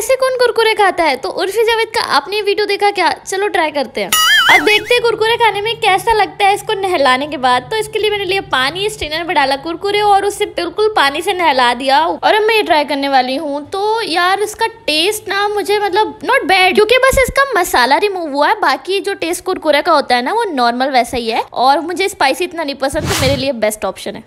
ऐसे कौन कुरकुरे खाता है तो उर्फी जावेद का आपने वीडियो देखा क्या चलो ट्राई करते हैं और देखते हैं कुरकुरे खाने में कैसा लगता है इसको नहलाने के बाद तो इसके लिए मैंने लिया पानी स्ट्रेनर में डाला कुरकुरे और उससे बिल्कुल पानी से नहला दिया और अब मैं ये ट्राई करने वाली हूँ तो यार इसका टेस्ट ना मुझे मतलब नॉट बैड क्योंकि बस इसका मसाला रिमूव हुआ है बाकी जो टेस्ट कुरकुरे का होता है ना वो नॉर्मल वैसा ही है और मुझे स्पाइसी इतना नहीं पसंद तो मेरे लिए बेस्ट ऑप्शन है